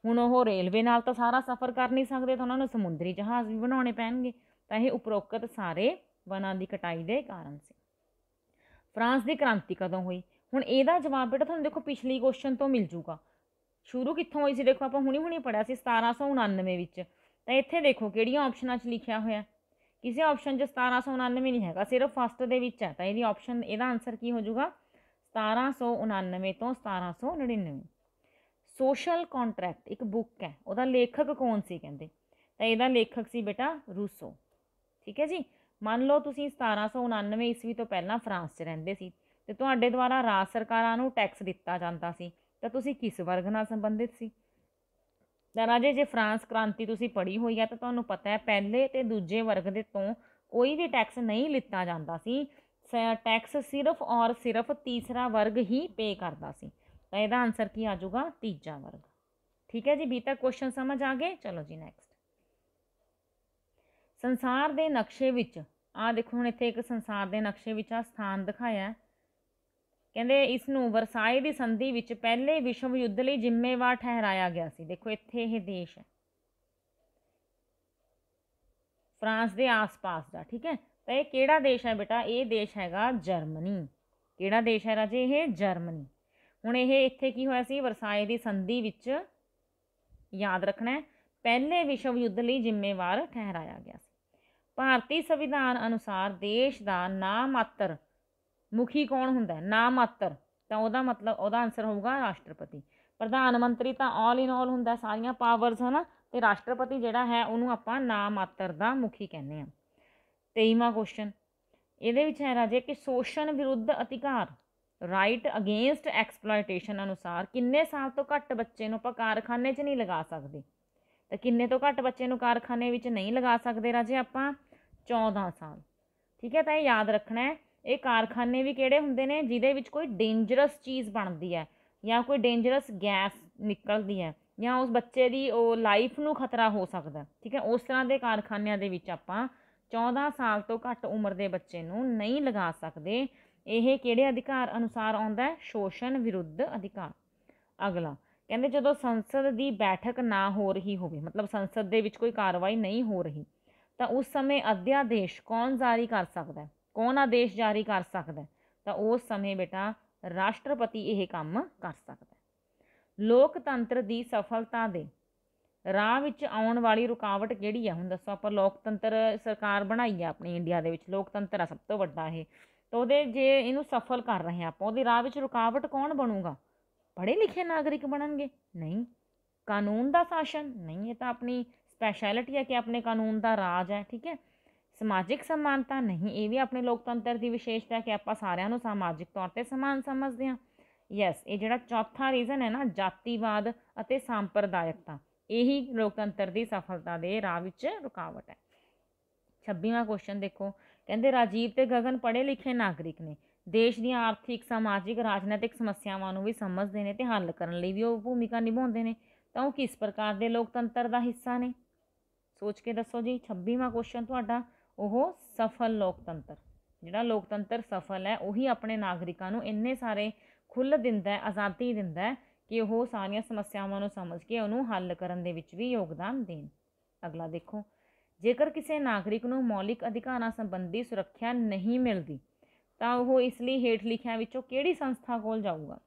ਹੁਣ ਉਹ ਰੇਲਵੇ ਨਾਲ ਤਾਂ ਸਾਰਾ ਸਫ਼ਰ ਕਰ ਨਹੀਂ ਸਕਦੇ ਤਾਂ ਉਹਨਾਂ ਨੂੰ ਸਮੁੰਦਰੀ ਜਹਾਜ਼ ਵੀ ਬਣਾਉਣੇ ਪੈਣਗੇ ਤਾਂ ਇਹ ਉਪਰੋਕਤ ਸਾਰੇ ਵਨਾਂ ਦੀ ਕਟਾਈ ਦੇ ਕਾਰਨ ਸੀ ਫਰਾਂਸ ਦੀ ਕ੍ਰਾਂਤੀ ਕਦੋਂ ਹੋਈ ਹੁਣ ਇਹਦਾ ਜਵਾਬ ਬੇਟਾ ਤੁਹਾਨੂੰ ਦੇਖੋ ਪਿਛਲੀ ਕੁਐਸਚਨ ਤੋਂ ਮਿਲ ਜੂਗਾ ਸ਼ੁਰੂ ਕਿੱਥੋਂ ਹੋਈ ਸੀ ਦੇਖੋ ਆਪਾਂ ਹੁਣੀ ਹੁਣੀ ਪੜਿਆ ਸੀ 1799 ਵਿੱਚ ਤਾਂ ਇੱਥੇ ਦੇਖੋ ਕਿਹੜੀਆਂ ਆਪਸ਼ਨਾਂ 'ਚ ਲਿਖਿਆ ਹੋਇਆ ਕਿਸੇ ਆਪਸ਼ਨ 'ਚ 1799 ਨਹੀਂ ਹੈਗਾ ਸਿਰਫ ਫਸਟ ਦੇ ਵਿੱਚ ਹੈ ਤਾਂ ਇਹਦੀ ਆਪਸ਼ਨ ਇਹਦਾ ਆਨਸਰ ਕੀ ਹੋ ਜਾਊਗਾ 1799 ਤੋਂ 1799 ਸੋਸ਼ਲ ਕੰਟਰੈਕਟ ਇੱਕ ਬੁੱਕ ਹੈ ਉਹਦਾ ਲੇਖਕ ਕੌਣ ਸੀ ਕਹਿੰਦੇ ਤਾਂ ਇਹਦਾ ਲੇਖਕ ਸੀ ਬੇਟਾ ਰੂਸੋ ਠੀਕ ਹੈ ਜੀ ਮੰਨ ਲਓ ਤੁਸੀਂ 1789 ਈਸਵੀ ਤੋਂ ਪਹਿਲਾਂ ਫਰਾਂਸ 'ਚ ਰਹਿੰਦੇ ਸੀ ਤੇ ਤੁਹਾਡੇ ਦੁਆਰਾ ਰਾਜ ਸਰਕਾਰਾਂ ਨੂੰ ਟੈਕਸ ਦਿੱਤਾ ਜਾਂਦਾ ਸੀ ਤਾਂ ਤੁਸੀਂ ਕਿਸ ਵਰਗ ਨਾਲ ਸੰਬੰਧਿਤ ਸੀ ਤਾਂ ਰਾਜੇ ਜੇ ਫਰਾਂਸ ਕ੍ਰਾਂਤੀ ਤੁਸੀਂ ਪੜ੍ਹੀ ਹੋਈ ਹੈ ਤਾਂ ਤੁਹਾਨੂੰ ਪਤਾ ਹੈ ਪਹਿਲੇ ਤੇ ਦੂਜੇ ਵਰਗ ਦੇ ਤੋਂ ਕੋਈ ਵੀ ਟੈਕਸ ਨਹੀਂ ਲਿੱਤਾ ਜਾਂਦਾ ਸੀ ਟੈਕਸ ਸਿਰਫ ਔਰ ਸਿਰਫ ਤੀਸਰਾ ਵਰਗ ਹੀ ਪੇ ਕਰਦਾ ਸੀ ਤਾਂ ਇਹਦਾ ਆਨਸਰ ਕੀ ਆ ਜਾਊਗਾ ਤੀਜਾ ਵਰਗ ਠੀਕ ਹੈ ਜੀ ਤੱਕ ਕੁਐਸਚਨ ਸਮਝ ਆ ਗਏ ਚਲੋ ਜੀ ਨੈਕਸਟ ਸੰਸਾਰ ਦੇ ਨਕਸ਼ੇ ਵਿੱਚ ਆ ਦੇਖੋ ਹੁਣ ਇੱਥੇ ਇੱਕ ਸੰਸਾਰ ਦੇ ਨਕਸ਼ੇ ਵਿੱਚ ਆ ਸਥਾਨ ਦਿਖਾਇਆ ਕਹਿੰਦੇ ਇਸ ਨੂੰ ਵਰਸਾਏ ਦੀ ਸੰਧੀ ਵਿੱਚ ਪਹਿਲੇ ਵਿਸ਼ਵ ਯੁੱਧ ਲਈ ਜ਼ਿੰਮੇਵਾਰ ਠਹਿਰਾਇਆ ਗਿਆ ਸੀ ਦੇਖੋ ਇੱਥੇ ਇਹ ਦੇਸ਼ ਹੈ ਫਰਾਂਸ ਦੇ ਆਸ-ਪਾਸ ਦਾ ਠੀਕ ਹੈ ਤਾਂ ਇਹ ਕਿਹੜਾ ਦੇਸ਼ ਹੈ ਬੇਟਾ ਇਹ ਦੇਸ਼ ਹੈਗਾ ਜਰਮਨੀ ਕਿਹੜਾ ਦੇਸ਼ ਹੈ ਰਾਜੇ ਇਹ ਜਰਮਨੀ ਹੁਣ ਇਹ ਇੱਥੇ ਕੀ ਹੋਇਆ ਸੀ ਵਰਸਾਏ ਦੀ ਸੰਧੀ ਵਿੱਚ ਯਾਦ ਰੱਖਣਾ ਹੈ ਪਹਿਲੇ ਵਿਸ਼ਵ ਯੁੱਧ ਲਈ ਜ਼ਿੰਮੇਵਾਰ ਠਹਿਰਾਇਆ ਗਿਆ ਭਾਰਤੀ ਸੰਵਿਧਾਨ ਅਨੁਸਾਰ ਦੇਸ਼ ਦਾ ਨਾ ਮਾਤਰ ਮੁਖੀ ਕੌਣ ਹੁੰਦਾ ਹੈ ਨਾ ਮਾਤਰ ਤਾਂ ਉਹਦਾ ਮਤਲਬ ਉਹਦਾ ਆਨਸਰ ਹੋਊਗਾ ਰਾਸ਼ਟਰਪਤੀ ਪ੍ਰਧਾਨ ਮੰਤਰੀ ਤਾਂ ਆਲ ਇਨ ਆਲ ਹੁੰਦਾ ਸਾਰੀਆਂ ਪਾਵਰਸ ਹਨਾ ਤੇ ਰਾਸ਼ਟਰਪਤੀ ਜਿਹੜਾ ਹੈ ਉਹਨੂੰ ਆਪਾਂ ਨਾ ਮਾਤਰ ਦਾ ਮੁਖੀ ਕਹਿੰਦੇ ਆ 23ਵਾਂ ਕੁਐਸਚਨ ਇਹਦੇ ਵਿੱਚ ਹੈ ਰਾਜੇ ਕਿ ਸ਼ੋਸ਼ਣ ਵਿਰੁੱਧ ਅਧਿਕਾਰ ਰਾਈਟ ਅਗੇਂਸਟ ਐਕਸਪਲੋਇਟੇਸ਼ਨ ਅਨੁਸਾਰ ਕਿੰਨੇ ਸਾਲ ਤੋਂ ਘੱਟ ਬੱਚੇ ਨੂੰ ਆਪਾਂ ਕਾਰਖਾਨੇ 'ਚ ਨਹੀਂ ਲਗਾ ਸਕਦੇ ਤਾਂ ਕਿੰਨੇ ਤੋਂ ਘੱਟ ਬੱਚੇ ਨੂੰ ਕਾਰਖਾਨੇ ਵਿੱਚ ਨਹੀਂ ਲਗਾ ਸਕਦੇ ਰਾਜੇ ਆਪਾਂ 14 ਸਾਲ ਠੀਕ ਹੈ ਤਾਂ ਇਹ ਯਾਦ ਰੱਖਣਾ ਹੈ ਇਹ ਕਾਰਖਾਨੇ ਵੀ ਕਿਹੜੇ ਹੁੰਦੇ ਨੇ ਜਿਹਦੇ ਵਿੱਚ ਕੋਈ ਡੇਂਜਰਸ ਚੀਜ਼ ਬਣਦੀ ਹੈ ਜਾਂ ਕੋਈ ਡੇਂਜਰਸ ਗੈਸ ਨਿਕਲਦੀ ਹੈ ਜਾਂ ਉਸ ਬੱਚੇ ਦੀ ਉਹ ਲਾਈਫ ਨੂੰ ਖਤਰਾ ਹੋ ਸਕਦਾ ਠੀਕ ਹੈ ਉਸ ਤਰ੍ਹਾਂ ਦੇ ਕਾਰਖਾਨਿਆਂ ਦੇ ਵਿੱਚ ਆਪਾਂ 14 ਸਾਲ ਤੋਂ ਘੱਟ ਉਮਰ ਦੇ ਬੱਚੇ ਨੂੰ ਨਹੀਂ ਲਗਾ ਸਕਦੇ ਇਹ ਕਿਹੜੇ ਅਧਿਕਾਰ ਅਨੁਸਾਰ ਆਉਂਦਾ ਹੈ ਸ਼ੋਸ਼ਣ ਵਿਰੁੱਧ ਅਧਿਕਾਰ ਅਗਲਾ ਕਹਿੰਦੇ ਜਦੋਂ ਸੰਸਦ ਦੀ ਬੈਠਕ ਨਾ ਹੋ ਰਹੀ ਹੋਵੇ ਮਤਲਬ ਸੰਸਦ ਦੇ ਵਿੱਚ ਕੋਈ ਕਾਰਵਾਈ ਨਹੀਂ ਹੋ ਰਹੀ ਤਾਂ ਉਸ ਸਮੇਂ ਅਧਿਆਦੇਸ਼ ਕੌਣ ਜਾਰੀ ਕਰ ਸਕਦਾ ਹੈ ਕੌਣ ਆਦੇਸ਼ ਜਾਰੀ ਕਰ ਸਕਦਾ ਹੈ ਤਾਂ ਉਸ ਸਮੇਂ ਬੇਟਾ ਰਾਸ਼ਟਰਪਤੀ ਇਹ ਕੰਮ ਕਰ ਸਕਦਾ ਹੈ ਲੋਕਤੰਤਰ ਦੀ ਸਫਲਤਾ ਦੇ ਰਾਹ ਵਿੱਚ ਆਉਣ ਵਾਲੀ ਰੁਕਾਵਟ ਕਿਹੜੀ ਹੈ ਹੁਣ ਦੱਸੋ ਆਪਾਂ ਲੋਕਤੰਤਰ ਸਰਕਾਰ ਬਣਾਈ ਹੈ ਆਪਣੀ ਇੰਡੀਆ ਦੇ ਵਿੱਚ ਲੋਕਤੰਤਰ ਆ ਸਭ ਤੋਂ ਵੱਡਾ ਇਹ ਤਾਂ ਉਹਦੇ ਜੇ ਇਹਨੂੰ ਸਫਲ ਕਰ ਰਹੇ ਆਪਾਂ ਉਹਦੇ ਰਾਹ ਵਿੱਚ ਰੁਕਾਵਟ ਕੌਣ ਬਣੂਗਾ ਪੜ੍ਹੇ ਲਿਖੇ ਨਾਗਰਿਕ ਬਣਨਗੇ ਨਹੀਂ ਕਾਨੂੰਨ ਦਾ ਸ਼ਾਸਨ ਨਹੀਂ ਇਹ ਤਾਂ ਆਪਣੀ ਸਪੈਸ਼ਲਿਟੀ ਹੈ ਕਿ ਆਪਣੇ ਕਾਨੂੰਨ ਦਾ ਰਾਜ ਹੈ ਠੀਕ ਹੈ ਸਮਾਜਿਕ ਸਮਾਨਤਾ ਨਹੀਂ ਇਹ ਵੀ ਆਪਣੇ ਲੋਕਤੰਤਰ ਦੀ ਵਿਸ਼ੇਸ਼ਤਾ ਹੈ ਕਿ ਆਪਾਂ ਸਾਰਿਆਂ ਨੂੰ ਸਮਾਜਿਕ ਤੌਰ ਤੇ ਸਮਾਨ ਸਮਝਦੇ ਹਾਂ ਯੈਸ ਇਹ ਜਿਹੜਾ ਚੌਥਾ ਰੀਜ਼ਨ ਹੈ ਨਾ ਜਾਤੀਵਾਦ ਅਤੇ ਸੰਪਰਦਾਇਕਤਾ ਇਹੀ ਲੋਕਤੰਤਰ ਦੀ ਸਫਲਤਾ ਦੇ ਰਾਹ ਵਿੱਚ ਰੁਕਾਵਟ ਹੈ 26ਵਾਂ ਕੁਐਸਚਨ ਦੇਖੋ ਕਹਿੰਦੇ ਰਾਜੀਵ ਤੇ ਗਗਨ ਪੜ੍ਹੇ ਲਿਖੇ ਨਾਗਰਿਕ ਨੇ ਦੇਸ਼ ਦੀਆਂ ਆਰਥਿਕ ਸਮਾਜਿਕ ਰਾਜਨੀਤਿਕ ਸਮੱਸਿਆਵਾਂ ਨੂੰ ਵੀ ਸਮਝਦੇ ਨੇ ਤੇ ਹੱਲ ਕਰਨ ਲਈ ਵੀ ਉਹ ਭੂਮਿਕਾ ਨਿਭਾਉਂਦੇ ਨੇ ਤਾਂ ਉਹ ਕਿਸ ਪ੍ਰਕਾਰ ਦੇ ਲੋਕਤੰਤਰ ਦਾ ਹਿੱਸਾ ਨੇ ਸੋਚ ਕੇ ਦੱਸੋ ਜੀ 26ਵਾਂ ਕੁਐਸਚਨ ਤੁਹਾਡਾ ਉਹ ਸਫਲ ਲੋਕਤੰਤਰ ਜਿਹੜਾ ਲੋਕਤੰਤਰ ਸਫਲ ਹੈ ਉਹੀ ਆਪਣੇ ਨਾਗਰਿਕਾਂ ਨੂੰ ਇੰਨੇ ਸਾਰੇ ਖੁੱਲ੍ਹ ਦਿੰਦਾ ਹੈ ਆਜ਼ਾਦੀ ਦਿੰਦਾ ਹੈ ਕਿ ਉਹ ਸਾਰੀਆਂ ਸਮੱਸਿਆਵਾਂ ਨੂੰ ਸਮਝ ਕੇ ਉਹਨੂੰ ਹੱਲ ਕਰਨ ਦੇ ਵਿੱਚ ਵੀ ਯੋਗਦਾਨ ਦੇਣ ਅਗਲਾ ਦੇਖੋ ਜੇਕਰ ਕਿਸੇ ਨਾਗਰਿਕ ਨੂੰ ਮੌਲਿਕ ਅਧਿਕਾਰਾਂ ਸੰਬੰਧੀ ਸੁਰੱਖਿਆ ਨਹੀਂ ਮਿਲਦੀ ਤਾਂ ਉਹ ਇਸ ਲਈ ਹੇਠ ਲਿਖਿਆਂ ਵਿੱਚੋਂ ਕਿਹੜੀ ਸੰਸਥਾ ਕੋਲ ਜਾਊਗਾ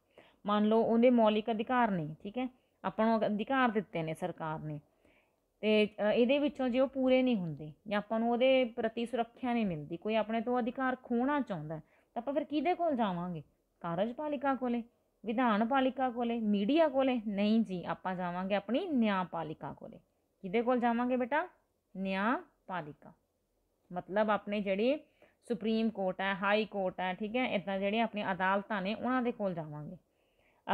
ਮੰਨ ਲਓ ਉਹਦੇ ਮੌਲਿਕ ਅਧਿਕਾਰ ਨੇ ਠੀਕ ਹੈ ਆਪਾਂ ਨੂੰ ਅਧਿਕਾਰ ਦਿੱਤੇ ਨੇ ਸਰਕਾਰ ਨੇ ਤੇ ਇਹਦੇ ਵਿੱਚੋਂ ਜੇ ਉਹ ਪੂਰੇ ਨਹੀਂ ਹੁੰਦੇ ਜਾਂ ਆਪਾਂ ਨੂੰ ਉਹਦੇ ਪ੍ਰਤੀ ਸੁਰੱਖਿਆ ਨਹੀਂ ਮਿਲਦੀ ਕੋਈ ਆਪਣੇ ਤੋਂ ਅਧਿਕਾਰ ਖੋਣਾ ਚਾਹੁੰਦਾ ਤਾਂ ਆਪਾਂ ਫਿਰ ਕਿਹਦੇ ਕੋਲ ਜਾਵਾਂਗੇ ਕਾਰਜਪਾਲਿਕਾ ਕੋਲੇ ਵਿਧਾਨ ਪਾਲਿਕਾ ਕੋਲੇ ਮੀਡੀਆ ਕੋਲੇ ਨਹੀਂ ਜੀ ਆਪਾਂ ਜਾਵਾਂਗੇ ਆਪਣੀ ਨਿਆਂਪਾਲਿਕਾ ਕੋਲੇ ਕਿਹਦੇ ਕੋਲ ਜਾਵਾਂਗੇ ਬੇਟਾ ਨਿਆਂਪਾਲਿਕਾ ਮਤਲਬ ਆਪਣੇ ਜਿਹੜੇ ਸੁਪਰੀਮ ਕੋਰਟ ਹੈ ਹਾਈ ਕੋਰਟ ਹੈ ਠੀਕ ਹੈ ਇਦਾਂ ਜਿਹੜੇ ਆਪਣੀਆਂ ਅਦਾਲਤਾਂ ਨੇ ਉਹਨਾਂ ਦੇ ਕੋਲ ਜਾਵਾਂਗੇ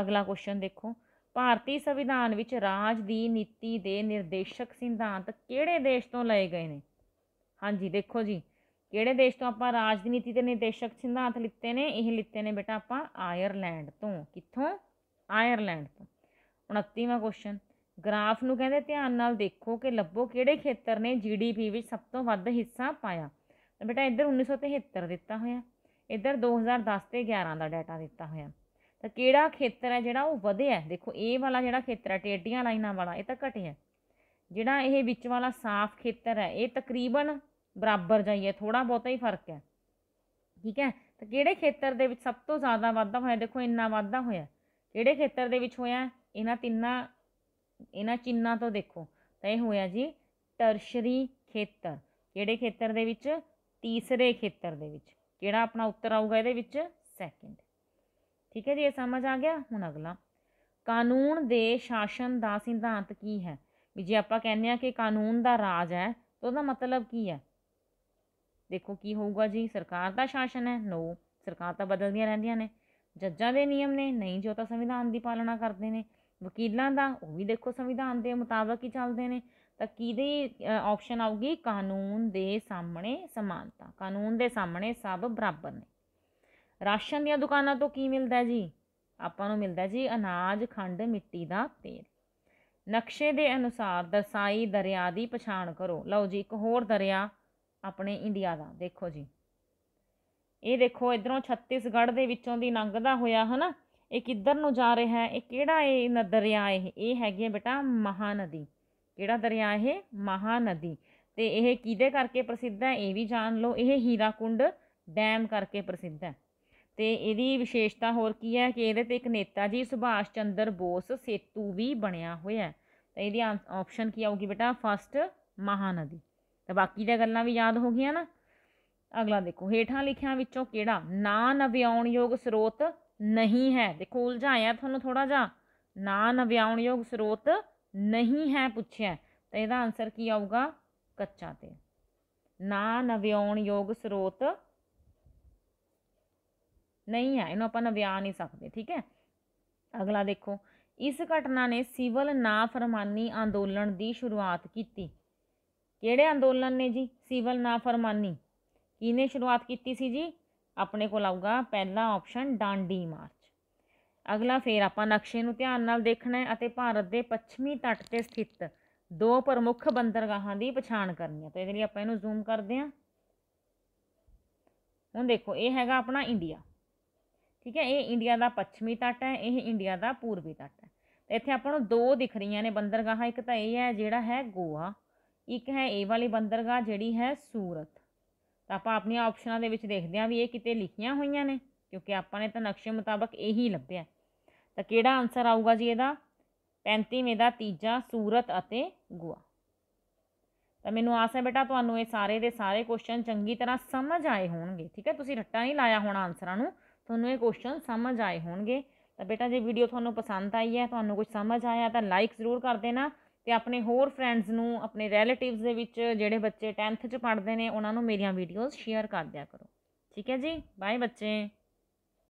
ਅਗਲਾ ਕੁਐਸਚਨ ਦੇਖੋ ਭਾਰਤੀ ਸੰਵਿਧਾਨ ਵਿੱਚ ਰਾਜ ਦੀ ਨੀਤੀ ਦੇ ਨਿਰਦੇਸ਼ਕ ਸਿਧਾਂਤ ਕਿਹੜੇ ਦੇਸ਼ ਤੋਂ ਲਏ ਗਏ ਨੇ ਹਾਂਜੀ ਦੇਖੋ ਜੀ ਕਿਹੜੇ ਦੇਸ਼ ਤੋਂ ਆਪਾਂ ਰਾਜ ਦੀ ਨੀਤੀ ਦੇ ਨਿਰਦੇਸ਼ਕ ਸਿਧਾਂਤ ਲਿੱਤੇ ਨੇ ਇਹ ਲਿੱਤੇ ਨੇ ਬੇਟਾ ਆਪਾਂ ਆਇਰਲੈਂਡ ਤੋਂ ਕਿੱਥੋਂ ਆਇਰਲੈਂਡ ਤੋਂ 29ਵਾਂ ਕੁਐਸਚਨ ਗ੍ਰਾਫ ਨੂੰ ਕਹਿੰਦੇ ਧਿਆਨ ਨਾਲ ਦੇਖੋ ਕਿ ਲੱਭੋ ਕਿਹੜੇ ਖੇਤਰ ਨੇ ਜੀਡੀਪੀ ਵਿੱਚ ਸਭ ਤੋਂ ਵੱਧ ਹਿੱਸਾ ਪਾਇਆ ਤਾਂ ਬੇਟਾ ਇੱਧਰ 1973 ਦਿੱਤਾ ਹੋਇਆ ਇੱਧਰ 2010 ਤੇ 11 ਦਾ ਡਾਟਾ ਦਿੱਤਾ ਹੋਇਆ ਤਾਂ ਕਿਹੜਾ ਖੇਤਰ ਹੈ ਜਿਹੜਾ ਉਹ ਵਧਿਆ ਦੇਖੋ ਇਹ ਵਾਲਾ ਜਿਹੜਾ ਖੇਤਰ ਹੈ ਟੇਡੀਆਂ ਲਾਈਨਾਂ ਵਾਲਾ ਇਹ ਤਾਂ ਘਟਿਆ ਜਿਹੜਾ ਇਹ ਵਿੱਚ ਵਾਲਾ ਸਾਫ਼ ਖੇਤਰ ਹੈ ਇਹ ਤਕਰੀਬਨ ਬਰਾਬਰ ਜਾਈਏ ਥੋੜਾ ਬਹੁਤਾ ਹੀ ਫਰਕ ਹੈ ਠੀਕ ਹੈ ਤਾਂ ਕਿਹੜੇ ਖੇਤਰ ਦੇ ਵਿੱਚ ਸਭ ਤੋਂ ਜ਼ਿਆਦਾ ਵਾਧਾ ਹੋਇਆ ਦੇਖੋ ਇੰਨਾ ਵਾਧਾ ਹੋਇਆ ਕਿਹੜੇ ਖੇਤਰ ਦੇ ਵਿੱਚ ਹੋਇਆ ਇਹਨਾਂ ਤਿੰਨਾਂ ਇਹਨਾਂ ਚਿੰਨਾਂ ਤੋਂ ਦੇਖੋ ਤਾਂ ਇਹ ਹੋਇਆ ਜੀ ਟਰਸ਼ਰੀ ਖੇਤਰ ਕਿਹੜੇ ਖੇਤਰ ਦੇ ਵਿੱਚ ਤੀਸਰੇ ਖੇਤਰ ਦੇ ਵਿੱਚ ਕਿਹੜਾ ਆਪਣਾ ਉੱਤਰ ਆਊਗਾ ਇਹਦੇ ਵਿੱਚ ਸੈਕਿੰਡ ਠੀਕ ਹੈ ਜੀ ਇਹ ਸਮਝ ਆ ਗਿਆ ਹੁਣ ਅਗਲਾ ਕਾਨੂੰਨ ਦੇ ਸ਼ਾਸਨ ਦਾ ਸਿਧਾਂਤ ਕੀ ਹੈ ਵੀ ਜੇ ਆਪਾਂ ਕਹਿੰਦੇ ਆ ਕਿ ਕਾਨੂੰਨ ਦਾ ਰਾਜ ਹੈ ਤਾਂ ਉਹਦਾ ਮਤਲਬ ਕੀ ਹੈ ਦੇਖੋ ਕੀ ਹੋਊਗਾ ਜੀ ਸਰਕਾਰ ਦਾ ਸ਼ਾਸਨ ਹੈ ਨੋ ਸਰਕਾਰ ਤਾਂ ਬਦਲਦੀਆਂ ਰਹਿੰਦੀਆਂ ਨੇ ਜੱਜਾਂ ਦੇ ਨਿਯਮ ਨੇ ਨਹੀਂ ਜੋ ਤਾਂ ਸੰਵਿਧਾਨ ਦੀ ਪਾਲਣਾ ਕਰਦੇ ਨੇ ਵਕੀਲਾਂ ਦਾ ਉਹ ਵੀ ਦੇਖੋ ਸੰਵਿਧਾਨ ਦੇ ਮੁਤਾਬਕ ਹੀ ਚੱਲਦੇ ਨੇ ਤਾਂ ਕਿਹਦੇ ਆਪਸ਼ਨ ਆਊਗੀ ਕਾਨੂੰਨ ਦੇ ਸਾਹਮਣੇ ਸਮਾਨਤਾ ਕਾਨੂੰਨ ਦੇ ਸਾਹਮਣੇ ਸਭ ਬਰਾਬਰ ਨੇ ਰਾਸ਼ਨ ਦੀਆਂ ਦੁਕਾਨਾਂ ਤੋਂ ਕੀ ਮਿਲਦਾ ਜੀ ਆਪਾਂ ਨੂੰ ਮਿਲਦਾ ਜੀ ਅਨਾਜ ਖੰਡ ਮਿੱਟੀ ਦਾ ਤੇਲ ਨਕਸ਼ੇ ਦੇ ਅਨੁਸਾਰ ਦਰਸਾਈ ਦਰਿਆ ਦੀ ਪਛਾਣ ਕਰੋ ਲਓ ਜੀ ਇੱਕ ਹੋਰ ਦਰਿਆ ਆਪਣੇ ਇੰਡੀਆ ਦਾ ਦੇਖੋ ਜੀ ਇਹ ਦੇਖੋ ਇਧਰੋਂ ਛੱਤੀਸਗੜ੍ਹ ਦੇ ਵਿੱਚੋਂ ਦੀ ਲੰਘਦਾ ਹੋਇਆ ਹਨਾ ਇਹ ਕਿੱਧਰ ਨੂੰ ਜਾ ਰਿਹਾ ਹੈ ਇਹ ਕਿਹੜਾ ਇਹ ਦਰਿਆ ਇਹ ਇਹ ਹੈਗੀ ਬੇਟਾ ਮਹਾਨਦੀ ਕਿਹੜਾ ਦਰਿਆ ਇਹ ਮਹਾਨਦੀ ਤੇ ਇਹ ਕਿਹਦੇ ਕਰਕੇ ਪ੍ਰਸਿੱਧ ਹੈ ਇਹ ਵੀ ਜਾਣ ਲਓ ਇਹ ਹੀਰਾਕੁੰਡ ਡੈਮ ਕਰਕੇ ਪ੍ਰਸਿੱਧ ਹੈ ਤੇ ਇਹਦੀ ਵਿਸ਼ੇਸ਼ਤਾ ਹੋਰ ਕੀ ਹੈ ਕਿ ਇਹਦੇ ਤੇ ਇੱਕ ਨੇਤਾ ਜੀ ਸੁਭਾਸ਼ ਚੰਦਰ ਬੋਸ ਸੇਤੂ ਵੀ ਬਣਿਆ ਹੋਇਆ ਤਾਂ ਇਹਦੀ ਆਪਸ਼ਨ ਕੀ ਆਊਗੀ ਬੇਟਾ ਫਸਟ ਮਹਾਨਦੀ ਤਾਂ ਬਾਕੀ ਦੀਆਂ ਗੱਲਾਂ ਵੀ ਯਾਦ ਹੋ ਗਈਆਂ ਨਾ ਅਗਲਾ ਦੇਖੋ ਹੇਠਾਂ ਲਿਖਿਆਂ ਵਿੱਚੋਂ ਕਿਹੜਾ ਨਾ ਯੋਗ ਸਰੋਤ ਨਹੀਂ ਹੈ ਦੇਖੋ ਉਲਝਾਇਆ ਤੁਹਾਨੂੰ ਥੋੜਾ ਜਿਹਾ ਨਾ ਯੋਗ ਸਰੋਤ ਨਹੀਂ ਹੈ ਪੁੱਛਿਆ ਤਾਂ ਇਹਦਾ ਆਨਸਰ ਕੀ ਆਊਗਾ ਕੱਚਾ ਤੇ ਨਾ ਯੋਗ ਸਰੋਤ ਨਹੀਂ ਹੈ ਇਹਨੂੰ ਆਪਾਂ ਨਵਿਆ ਨਹੀਂ ਸਕਦੇ ਠੀਕ ਹੈ ਅਗਲਾ ਦੇਖੋ ਇਸ ਘਟਨਾ ਨੇ ਸਿਵਲ ਨਾ ਫਰਮਾਨੀ ਅੰਦੋਲਨ ਦੀ ਸ਼ੁਰੂਆਤ ਕੀਤੀ ਕਿਹੜੇ ਅੰਦੋਲਨ ਨੇ ਜੀ ਸਿਵਲ ਨਾ ਫਰਮਾਨੀ ਕਿਹਨੇ ਸ਼ੁਰੂਆਤ ਕੀਤੀ ਸੀ ਜੀ ਆਪਣੇ ਕੋਲ ਆਊਗਾ ਪਹਿਲਾ ਆਪਸ਼ਨ ਡਾਂਡੀ ਮਾਰਚ ਅਗਲਾ ਫੇਰ ਆਪਾਂ ਨਕਸ਼ੇ ਨੂੰ ਧਿਆਨ ਨਾਲ ਦੇਖਣਾ ਹੈ ਅਤੇ ਭਾਰਤ ਦੇ ਪੱਛਮੀ ਤੱਟ ਤੇ ਸਥਿਤ ਦੋ ਪ੍ਰਮੁੱਖ ਬੰਦਰਗਾਹਾਂ ਦੀ ਪਛਾਣ ਕਰਨੀ ਹੈ ਤਾਂ ਇਹਦੇ ਲਈ ਆਪਾਂ ਇਹਨੂੰ ਜ਼ੂਮ ਕਰਦੇ ਹਾਂ ਹੁਣ ਦੇਖੋ ਇਹ ਹੈਗਾ ਆਪਣਾ ਇੰਡੀਆ ਠੀਕ ਹੈ ਇਹ ਇੰਡੀਆ ਦਾ ਪੱਛਮੀ ਤੱਟ ਹੈ ਇਹ ਇੰਡੀਆ ਦਾ ਪੂਰਬੀ ਤੱਟ ਹੈ ਤੇ ਇੱਥੇ ਆਪਾਂ ਨੂੰ ਦੋ ਦਿਖ ਰਹੀਆਂ ਨੇ ਬੰਦਰਗਾਹਾਂ ਇੱਕ ਤਾਂ ਇਹ ਹੈ ਜਿਹੜਾ ਹੈ ਗੋਆ ਇੱਕ ਹੈ ਇਹ ਵਾਲੀ ਬੰਦਰਗਾਹ ਜਿਹੜੀ ਹੈ ਸੂਰਤ ਤਾਂ ਆਪਾਂ ਆਪਣੀਆਂ ਆਪਸ਼ਨਾਂ ਦੇ ਵਿੱਚ ਦੇਖਦੇ ਹਾਂ ਵੀ ਇਹ ਕਿਤੇ ਲਿਖੀਆਂ ਹੋਈਆਂ ਨੇ ਕਿਉਂਕਿ ਆਪਾਂ ਨੇ ਤਾਂ ਨਕਸ਼ੇ ਮੁਤਾਬਕ ਇਹੀ ਲੱਭਿਆ ਤਾਂ ਕਿਹੜਾ ਆਨਸਰ ਆਊਗਾ ਜੀ ਇਹਦਾ 35ਵੇਂ ਦਾ ਤੀਜਾ ਸੂਰਤ ਅਤੇ ਗੋਆ ਤਾਂ ਮੈਨੂੰ ਆਸ ਹੈ ਬੇਟਾ ਤੁਹਾਨੂੰ ਇਹ ਸਾਰੇ ਦੇ ਸਾਰੇ ਕੁਐਸਚਨ ਚੰਗੀ ਤਰ੍ਹਾਂ ਸਮਝ ਆਏ ਹੋਣਗੇ ਠੀਕ ਹੈ ਤੁਸੀਂ ਰੱਟਾ ਨਹੀਂ ਲਾਇਆ ਹੋਣਾ ਆਨਸਰਾਂ ਨੂੰ ਤੁਹਾਨੂੰ ਇਹ ਕੁਐਸਚਨ ਸਮਝ ਆਏ ਹੋਣਗੇ ਤਾਂ ਬੇਟਾ ਜੇ ਵੀਡੀਓ ਤੁਹਾਨੂੰ ਪਸੰਦ ਆਈ ਹੈ ਤੁਹਾਨੂੰ ਕੁਝ ਸਮਝ ਆਇਆ ਤਾਂ ਲਾਈਕ ਜ਼ਰੂਰ ਕਰ ਦੇਣਾ ਤੇ ਆਪਣੇ ਹੋਰ ਫਰੈਂਡਸ ਨੂੰ ਆਪਣੇ ਰਿਲੇਟਿਵਸ ਦੇ ਵਿੱਚ ਜਿਹੜੇ ਬੱਚੇ 10th 'ਚ ਪੜ੍ਹਦੇ ਨੇ ਉਹਨਾਂ ਨੂੰ ਮੇਰੀਆਂ ਵੀਡੀਓਜ਼ ਸ਼ੇਅਰ ਕਰ ਦਿਆ ਕਰੋ ਠੀਕ ਹੈ ਜੀ ਬਾਏ ਬੱਚੇ